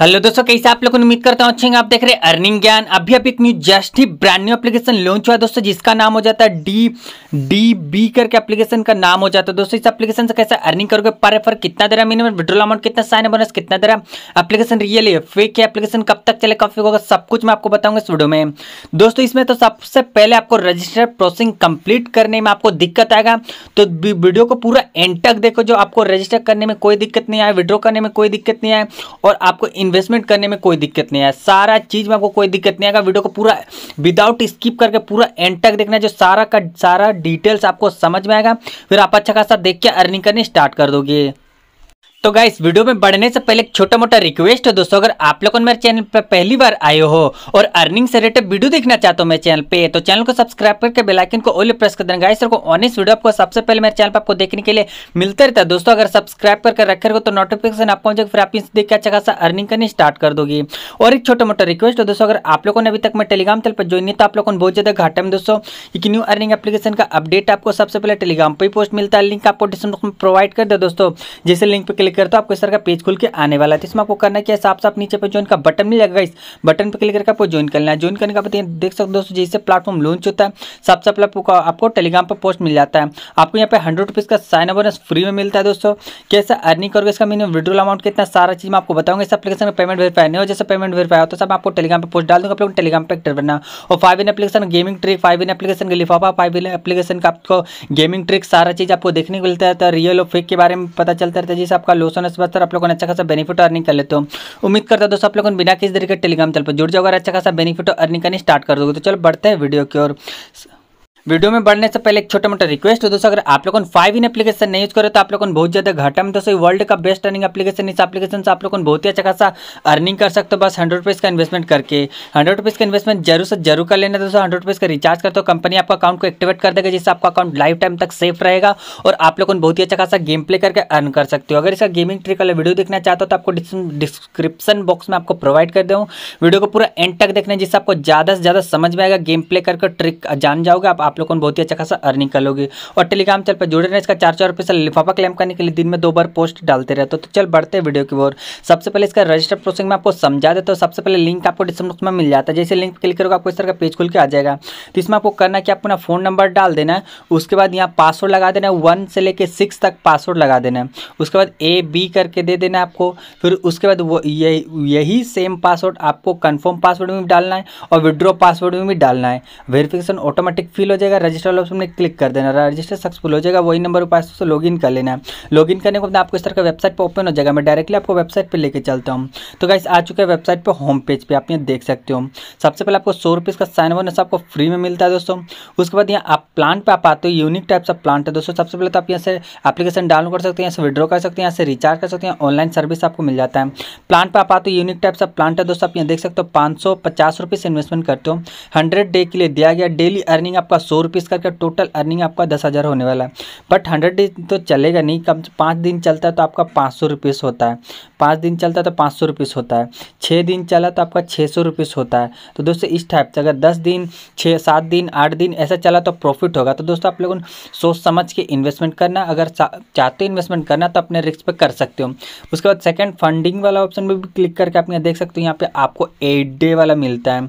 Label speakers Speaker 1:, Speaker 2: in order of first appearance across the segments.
Speaker 1: hello दोस्तों कैसे आप लोग उम्मीद करता हूँ अच्छे आप देख रहे हैं अर्निंग ज्ञान अभी अभी एक न्यू जस्ट ही ब्रांड न्यू एप्लीकेशन लॉन्च हुआ है दोस्तों जिसका नाम हो जाता है डी डी बी करके एप्लीकेशन का नाम हो जाता है दोस्तों इस एप्लीकेशन से कैसे अर्निंग करोगे पर एफर कितना देर है मिनिमम विड्रोल अमाउंट कितना साइन बोनस कितना देर एप्लीकेशन रियल है फेक है एप्लीकेशन कब तक चले कब होगा सब कुछ मैं आपको बताऊंगा इस वीडियो में दोस्तों इसमें तो सबसे पहले आपको रजिस्टर प्रोसेसिंग कंप्लीट करने में आपको दिक्कत आएगा तो वीडियो को पूरा एंड तक देखो जो आपको रजिस्टर करने में कोई दिक्कत नहीं आए विड्रॉ करने में कोई दिक्कत नहीं आए और आपको इन्वेस्टमेंट करने में कोई दिक्कत नहीं है सारा चीज़ में आपको कोई दिक्कत नहीं आएगा वीडियो को पूरा विदाउट स्किप करके पूरा एंड तक देखना है जो सारा का सारा डिटेल्स आपको समझ में आएगा फिर आप अच्छा खासा देख के अर्निंग करनी स्टार्ट कर दोगे तो गाइस वीडियो में बढ़ने से पहले एक छोटा मोटा रिक्वेस्ट है दोस्तों अगर आप लोगों ने मेरे चैनल पर पहली बार आए हो और अर्निंग से रिलेटेड वीडियो देखना चाहते हो मेरे चैनल पे तो चैनल को सब्सक्राइब करके बेलाइकन को ओले प्रेस कर देना गाइस और ऑनेस्ट वीडियो आपको सबसे पहले मेरे चैनल पर आपको देखने के लिए मिलता रहता है दोस्तों अगर सब्सक्राइब करके रखे हो तो नोटिफिकेशन आपको पहुंचे फिर आप इस देख के अच्छा खासा अर्निंग करनी स्टार्ट कर दोगी और एक छोटा मोटा रिक्वेस्ट है दोस्तों अगर आप लोगों ने अभी तक मैं टेलीग्राम चैनल पर ज्वाइन नहीं तो आप लोगों को बहुत ज्यादा घाटा में दोस्तों एक न्यू अर्निंग एप्लीकेशन का अपडेट आपको सबसे पहले टेलीग्राम पर ही पोस्ट मिलता है लिंक आपको डिस्क्रिप्शन में प्रोवाइड कर दे दोस्तों जैसे लिंक पर क्लिक करते हो आपको इस तरह का पेज खुल के आने वाला है तो इसमें आपको करना क्या है साफ साफ नीचे पर ज्वाइन का बटन मिल जाएगा इस बटन पर क्लिक करके आपको ज्वाइन करना है ज्वाइन करने का बताइए देख सकते दोस्तों जैसे प्लेटफॉर्म लॉन्च होता है साफ साफ आपको आपको टेलीग्राम पर पोस्ट मिल जाता है आपको यहाँ पे हंड्रेड का साइन बोनस फ्री में मिलता है दोस्तों कैसे अर्निंग करोगे इसका मिनिमम विड्रोल अमाउंट कितना सारा चीज़ मैं आपको बताऊंगा इस एप्लीकेशन में पेमेंट वेरीफाई नहीं हो जैसे पेमेंट वेरीफाई हो तो सब आपको टेलीग्राम पर पोस्ट डाल दूंगा आप लोग टेलीग्राम पर एक्टर बनना और five in application gaming trick five in application के लिफाफा फाइव इन एप्लीकेशन का आपको गेमिंग ट्रिक सारा चीज़ आपको देखने को मिलता है रियल और फेक के बारे में पता चलता रहता है जैसे आपका लॉस होने से बाद सर आप लोगों ने अच्छा खासा बेनिफिट अर्निंग कर लेते हो उम्मीद करता है दोस्तों आप लोगों ने बिना किसी तरीके टेलीग्राम चल पर जुड़ जाओगे अच्छा खासा बेनिफिट अर्निंग करनी स्टार्ट कर दोगे तो चलो बढ़ते हैं वीडियो की ओर वीडियो में बढ़ने से पहले एक छोटा मोटा रिक्वेस्ट है दोस्तों अगर आप ने फाइव इन एप्लीकेशन नहीं यूज करें तो आप लोगों को बहुत ज्यादा घाटा में दोस्तों वर्ल्ड का बेस्ट अर्निंग एप्लीकेशन इस एप्लीकेशन से आप लोगों को बहुत ही अच्छा खासा अर्निंग कर सकते हो बस हंड्रेड रुपीज का इन्वेस्टमेंट करके हंड्रेड रुपीज का इन्वेस्टमेंट जरूर से जरूर कर लेना दोस्तों हंड्रेड रुपीज का रिचार्ज कर हो कंपनी आपका अकाउंट को एक्टिवेट कर देगा जिससे आपका अकाउंट लाइफ टाइम तक सेफ रहेगा और आप लोग बहुत ही अच्छा खासा गेम प्ले करके अर्न कर सकते हो अगर इसका गेमिंग ट्रिक वाला वीडियो देखना चाहते हो तो आपको डिस्क्रिप्शन बॉक्स में आपको प्रोवाइड कर दूँ वीडियो को पूरा एंड तक देखना जिससे आपको ज्यादा से ज्यादा समझ में आएगा गेम प्ले करके ट्रिक जान जाओगे आप आप लोग बहुत ही अच्छा खासा अर्निंग कर लोगे और टेलीग्राम चल पर जुड़े रहने इसका चार चार रुपये लिफाफा क्लेम करने के लिए दिन में दो बार पोस्ट डालते रहते तो चल बढ़ते वीडियो की ओर सबसे पहले इसका रजिस्टर प्रोसेस में आपको समझा देता हूँ सबसे पहले लिंक आपको डिस्क्रिप्शन में मिल जाता है जैसे लिंक क्लिक करोगे आपको इस तरह का पेज खुल के आ जाएगा तो इसमें आपको करना कि अपना फोन नंबर डाल देना है उसके बाद यहाँ पासवर्ड लगा देना वन से लेकर सिक्स तक पासवर्ड लगा देना उसके बाद ए बी करके दे देना आपको फिर उसके बाद वो यही सेम पासवर्ड आपको कन्फर्म पासवर्ड में भी डालना है और विड्रॉ पासवर्ड में भी डालना है वेरिफिकेशन ऑटोमेटिक फिल हो जाएगा रजिस्टर ऑप्शन में क्लिक कर देना रजिस्टर सक्सेसफुल हो जाएगा वही नंबर पर दोस्तों लॉगिन कर लेना है लॉगिन करने के बाद आपको इस तरह का वेबसाइट पर ओपन हो जाएगा मैं डायरेक्टली आपको वेबसाइट पर लेकर चलता हूँ तो गाइस आ चुका है वेबसाइट पर होम पेज पर आप ये देख सकते हो सबसे पहले आपको सौ रुपीज़ का साइन बोनस आपको फ्री में मिलता है दोस्तों उसके बाद यहाँ आप प्लांट पर आप आते हो यूनिक टाइप का प्लांट है दोस्तों सबसे पहले तो आप यहाँ से अपलीकेशन डाउनलोड कर सकते हैं यहाँ से विड्रॉ कर सकते हैं यहाँ से रिचार्ज कर सकते हैं ऑनलाइन सर्विस आपको मिल जाता है प्लांट पर आप आते हो यूनिक टाइप का प्लांट है दोस्तों आप यहाँ देख सकते हो पाँच सौ पचास रुपये से इन्वेस्टमेंट करते हो हंड्रेड डे के लिए दिया गया डेली अर्निंग आपका सौ रुपीस करके टोटल अर्निंग आपका दस हज़ार होने वाला है बट हंड्रेड डेज तो चलेगा नहीं कम पाँच दिन चलता है तो आपका पाँच सौ रुपीस होता है पाँच दिन चलता है तो पाँच सौ रुपीस होता है छः दिन चला तो आपका छः सौ रुपीस होता है तो दोस्तों इस टाइप से अगर दस दिन छः सात दिन आठ दिन ऐसा चला तो प्रॉफिट होगा तो दोस्तों आप लोगों सोच समझ के इन्वेस्टमेंट करना अगर चाहते हो इन्वेस्टमेंट करना तो अपने रिस्क पर कर सकते हो उसके बाद सेकेंड फंडिंग वाला ऑप्शन में भी क्लिक करके आप यहाँ देख सकते हो यहाँ पर आपको एट डे वाला मिलता है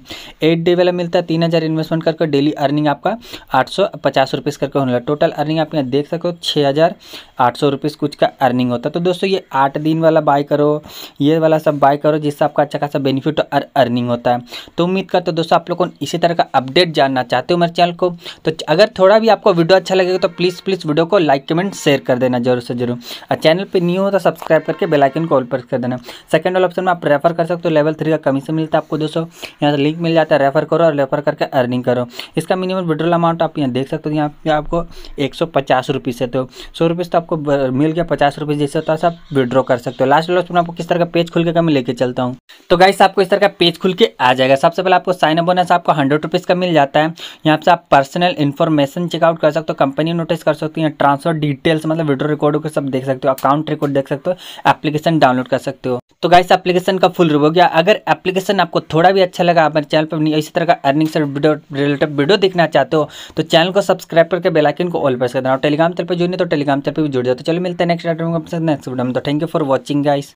Speaker 1: एट डे वाला मिलता है तीन हज़ार इन्वेस्टमेंट करके डेली अर्निंग आपका आठ सौ पचास रुपीस करके होने वाला टोटल अर्निंग आप यहाँ देख सकते हो छः हज़ार आठ सौ रुपीज़ कुछ का अर्निंग होता है तो दोस्तों ये आठ दिन वाला बाय करो ये वाला सब बाय करो जिससे आपका अच्छा खासा बेनिफिट और अर्निंग होता है तो उम्मीद करता तो दोस्तों आप लोग को इसी तरह का अपडेट जानना चाहते हो मेरे चैनल को तो अगर थोड़ा भी आपको वीडियो अच्छा लगेगा तो प्लीज़ प्लीज़ वीडियो को लाइक कमेंट शेयर कर देना जरूर से जरूर और चैनल पर न्यू हो तो सब्सक्राइब करके बेलाइकन को ऑल पर कर देना सेकेंड वाला ऑप्शन में आप रेफर कर सकते हो लेवल थ्री का कमीशन मिलता है आपको दोस्तों यहाँ से लिंक मिल जाता है रेफर करो और रेफर करके अर्निंग करो इसका मिनिमम विड्रोल अमाउंट आप यहाँ देख सकते हो यहाँ पे आपको एक सौ पचास रुपीज़ तो सौ रुपीज़ तो आपको मिल गया पचास रुपीज़ जैसे होता है तो आप विड्रॉ कर सकते हो लास्ट लास्ट में आपको किस तरह का पेज खुल के मैं लेके चलता हूँ तो गाइस आपको इस तरह का पेज खुल के आ जाएगा सबसे पहले आपको साइन अप बोनस आपको हंड्रेड रुपीज़ का मिल जाता है यहाँ से आप पर्सनल इन्फॉर्मेशन चेकआउट कर सकते हो कंपनी नोटिस कर सकते हो ट्रांसफर डिटेल्स मतलब विड्रो रिकॉर्ड को सब देख सकते हो अकाउंट रिकॉर्ड देख सकते हो एप्लीकेशन डाउनलोड कर सकते हो तो गाइस एप्लीकेशन का फुल रिव्यू हो गया अगर एप्लीकेशन आपको थोड़ा भी अच्छा लगा हमारे चैनल पर अपनी इसी तरह का अर्निंग से रिलेटेड वीडियो देखना चाहते हो तो चैनल को सब्सक्राइब करके बेलाइकन को ऑल प्रेस कर देना और टेलीग्राम चल पर जुड़ने तो टेलीग्राम चल पर भी जुड़ जाते तो चलो मिलते हैं नेक्स्ट नेक्स्ट वीडियो में तो thank you for watching guys